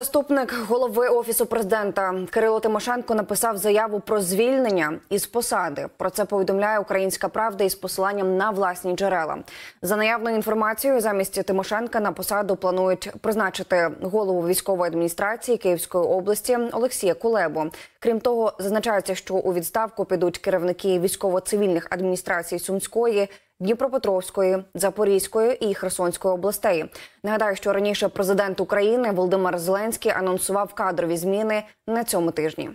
Заступник голови офісу президента Кирило Тимошенко написав заяву про звільнення із посади. Про це повідомляє Українська Правда із посиланням на власні джерела. За наявною інформацією, замість Тимошенка на посаду планують призначити голову військової адміністрації Київської області Олексія Кулебу. Крім того, зазначається, що у відставку підуть керівники військово-цивільних адміністрацій Сумської, Дніпропетровської, Запорізької і Херсонської областей. Нагадаю, що раніше президент України Володимир Зеленський анонсував кадрові зміни на цьому тижні.